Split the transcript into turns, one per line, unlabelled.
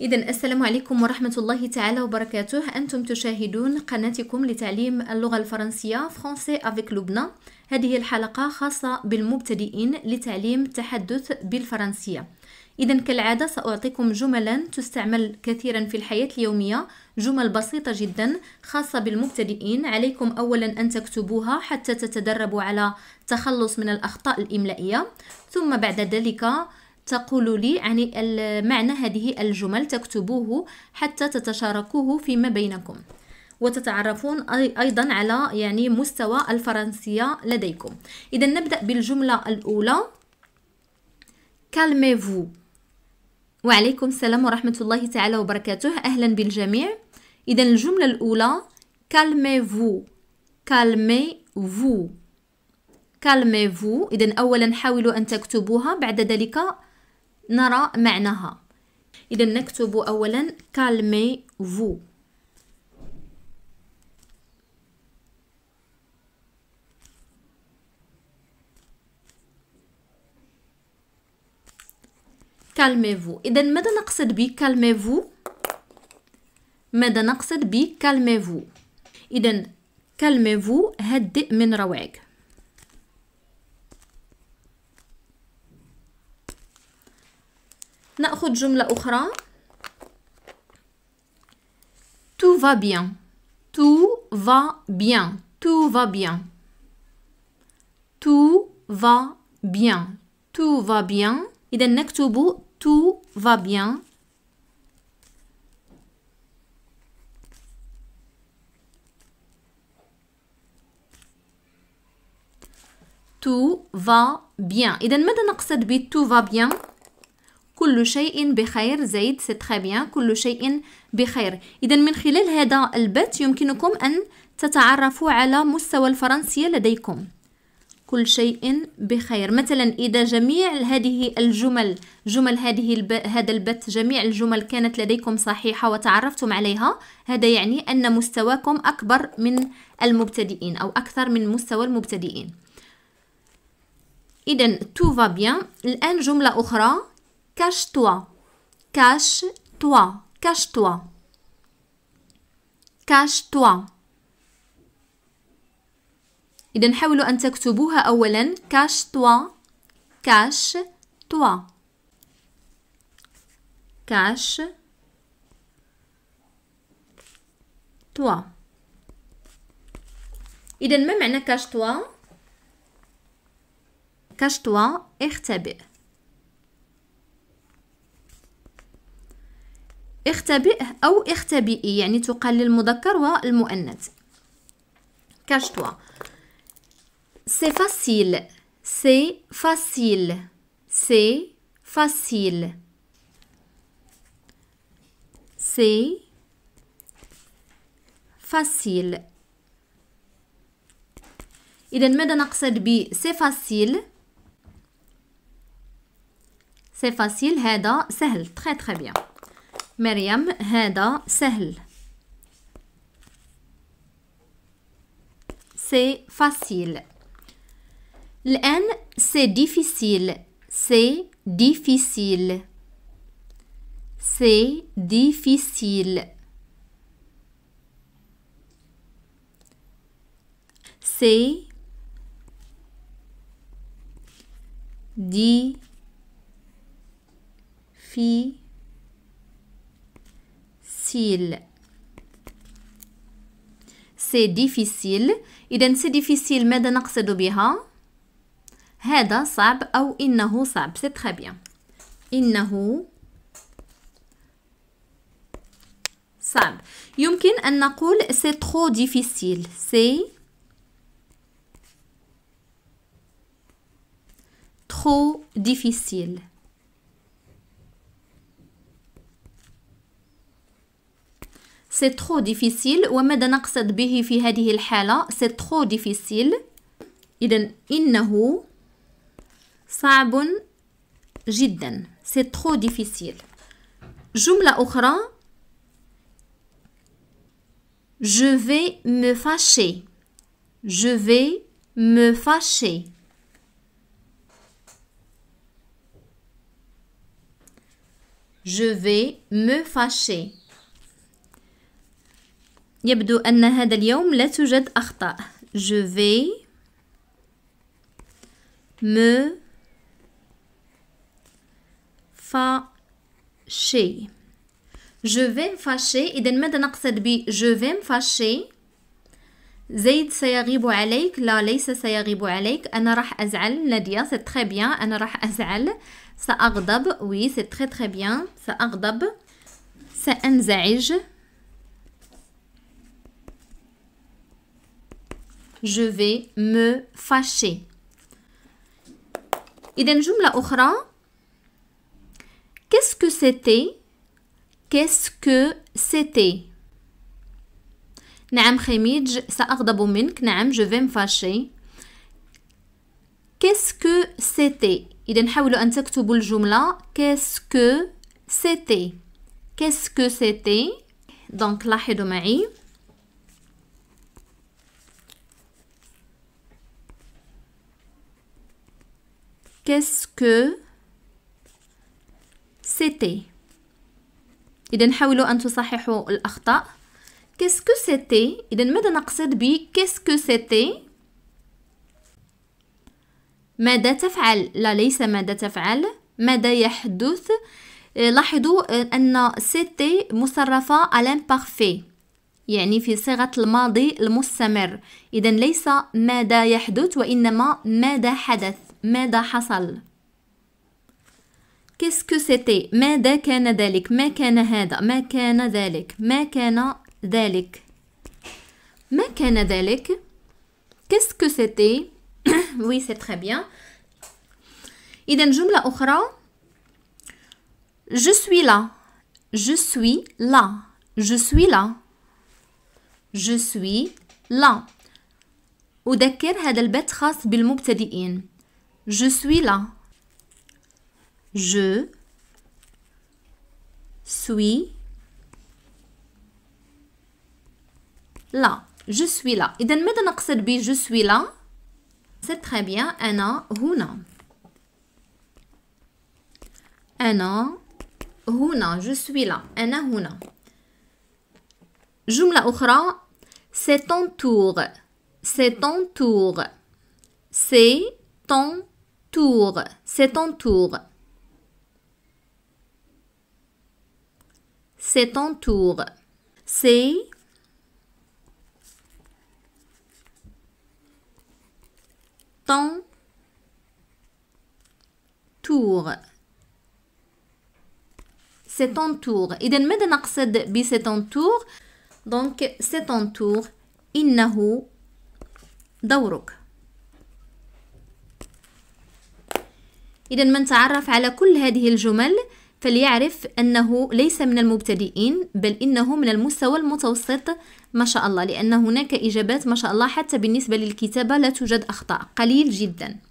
إذا السلام عليكم ورحمة الله تعالى وبركاته أنتم تشاهدون قناتكم لتعليم اللغة الفرنسية فرونسي افيك لبنى هذه الحلقة خاصة بالمبتدئين لتعليم التحدث بالفرنسية إذا كالعادة سأعطيكم جملا تستعمل كثيرا في الحياة اليومية جمل بسيطة جدا خاصة بالمبتدئين عليكم أولا أن تكتبوها حتى تتدربوا على التخلص من الأخطاء الإملائية ثم بعد ذلك تقول لي عن يعني معنى هذه الجمل تكتبوه حتى تتشاركوه فيما بينكم وتتعرفون أيضا على يعني مستوى الفرنسية لديكم إذا نبدأ بالجملة الأولى كالميفو وعليكم السلام ورحمة الله تعالى وبركاته أهلا بالجميع إذا الجملة الأولى كالميفو كالميفو كالميفو إذا أولا حاولوا أن تكتبوها بعد ذلك نرى معناها إذا نكتب أولا كالمي فو كالميفو اذا ماذا نقصد ب كالميفو ماذا نقصد ب كالميفو اذا كالميفو هدئ من روعك نأخذ جملة أخرى tout va bien tout va bien tout va bien tout va bien tout va bien إذا نكتب tout va bien tout va bien إذا ماذا نقصد ب tout va bien كل شيء بخير زيد سي تخي بيان كل شيء بخير اذا من خلال هذا البت يمكنكم ان تتعرفوا على مستوى الفرنسية لديكم كل شيء بخير مثلا إذا جميع هذه الجمل جمل هذه الب... هذا البت جميع الجمل كانت لديكم صحيحة وتعرفتم عليها هذا يعني أن مستواكم أكبر من المبتدئين أو أكثر من مستوى المبتدئين إذا تو فا بيان الآن جملة أخرى Cache-toi. Cache-toi. Cache-toi. Cache-toi. إذا حاولوا أن تكتبوها أولا cache-toi. Cache-toi. Cache-toi. إذا ما معنى cache-toi؟ كشطوة اختبئ اختبئ أو اختبئي يعني تقال للمذكر والمونث كاش توا سي فاسيل سي فاسيل سي فاسيل سي فاسيل إذا ماذا نقصد ب سي فاسيل سي فاسيل هذا سهل تخي تخي بيان مريم هذا سهل سي فاسيل الآن سي ديفيسيل سي ديفيسيل سي ديفيسيل سي دي في difficile سي difficile إذا سي difficile ماذا نقصد بها؟ هذا صعب أو إنه صعب سي تخي بيان إنه صعب يمكن أن نقول سي ترو difficile سي trop difficile سي ترو ديفيسيل وماذا نقصد به في هذه الحالة سي ترو ديفيسيل إذا إنه صعب جدا سي ترو ديفيسيل جملة أخرى Je vais me fâcher. Je vais me fâcher. Je vais me fâcher. يبدو أن هذا اليوم لا توجد أخطاء je vais me fâcher je vais me fâcher إذا ماذا نقصد ب je vais me fâcher زيد سيغيب عليك لا ليس سيغيب عليك أنا راح أزعل نادية سي تخي bien أنا راح أزعل سأغضب وي سي تخي تخي bien سأغضب سأنزعج Je vais me fâcher. إذا جملة أخرى Qu'est-ce que c'était Qu'est-ce que c'était نعم خميج سأغضب منك نعم je vais me fâcher Qu'est-ce que c'était إذا حاولوا أن تكتبوا الجملة Qu'est-ce que c'était Qu'est-ce que c'était Donc لاحظوا معي Qu'est-ce que c'était إذا حاولوا أن تصححوا الأخطاء Qu'est-ce que c'était إذا ماذا نقصد ب Qu'est-ce que c'était ماذا تفعل لا ليس ماذا تفعل ماذا يحدث آه، لاحظوا أن سيتي مصرفة على بارفي يعني في صيغة الماضي المستمر إذا ليس ماذا يحدث وإنما ماذا حدث ماذا حصل كيسكو سيتي ماذا كان ذلك ما كان هذا ما كان ذلك ما كان ذلك ما كان ذلك كيسكو سيتي وي سي تري بيان اذا جمله اخرى je suis là je suis là je suis là je suis là أذكر هذا البيت خاص بالمبتدئين Je suis là. Je suis là. Je suis là. Et je suis là. C'est très bien. Anna, huna. Anna, huna. Je suis là. Anna, huna. Jumla ukhra. C'est ton tour. C'est ton tour. C'est ton tour. Tour, c'est ton tour. C'est ton tour. C'est ton tour. C'est ton tour. même dans نقصد bi c'est ton tour؟ Donc c'est ton tour. إنه دورك. إذا من تعرف على كل هذه الجمل فليعرف أنه ليس من المبتدئين بل إنه من المستوى المتوسط ما شاء الله لأن هناك إجابات ما شاء الله حتى بالنسبة للكتابة لا توجد أخطاء قليل جداً